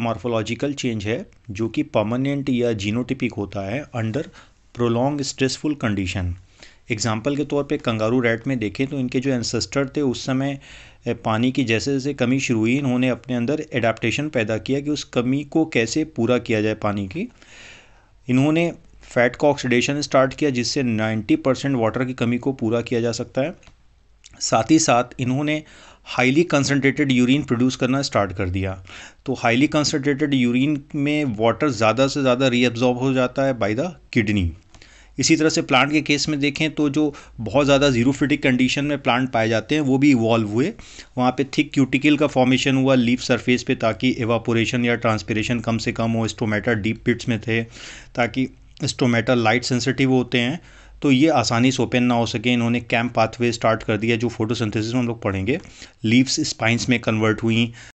morphological change है जो कि परमानेंट या जीनोटिपिक होता है under prolong stressful condition example के तौर पे कंगारू रैट में देखें तो इनके जो एंसेस्टर थे उस समय पानी की जैसे जैसे कमी शुरू हुई इन्होंने अपने अंदर एडाप्टेशन पैदा किया कि उस कमी को कैसे पूरा किया जाए पानी की इन्होंने फैट का ऑक्सीडेशन स्टार्ट किया जिससे 90 परसेंट वाटर की कमी को पूरा किया जा सकता है साथ ही साथ इन्होंने हाईली कंसनट्रेटेड यूरिन प्रोड्यूस करना स्टार्ट कर दिया तो हाईली कंसनट्रेटेड यूरिन में वाटर ज़्यादा से ज़्यादा रीअब्जॉर्ब हो जाता है बाय द किडनी इसी तरह से प्लांट के केस में देखें तो जो बहुत ज़्यादा जीरोफिटिक कंडीशन में प्लांट पाए जाते हैं वो भी इवॉल्व हुए वहाँ पे थिक क्यूटिकल का फॉर्मेशन हुआ लीफ सरफेस पे ताकि एवापोरेशन या ट्रांसपेरेशन कम से कम हो स्टोमेटा डीप पिट्स में थे ताकि स्टोमेटा लाइट सेंसिटिव होते हैं तो ये आसानी से ओपन ना हो सके इन्होंने कैंप पाथवे स्टार्ट कर दिया जो फोटोसिंथेसिस में हम लोग पढ़ेंगे लीव्स स्पाइंस में कन्वर्ट हुई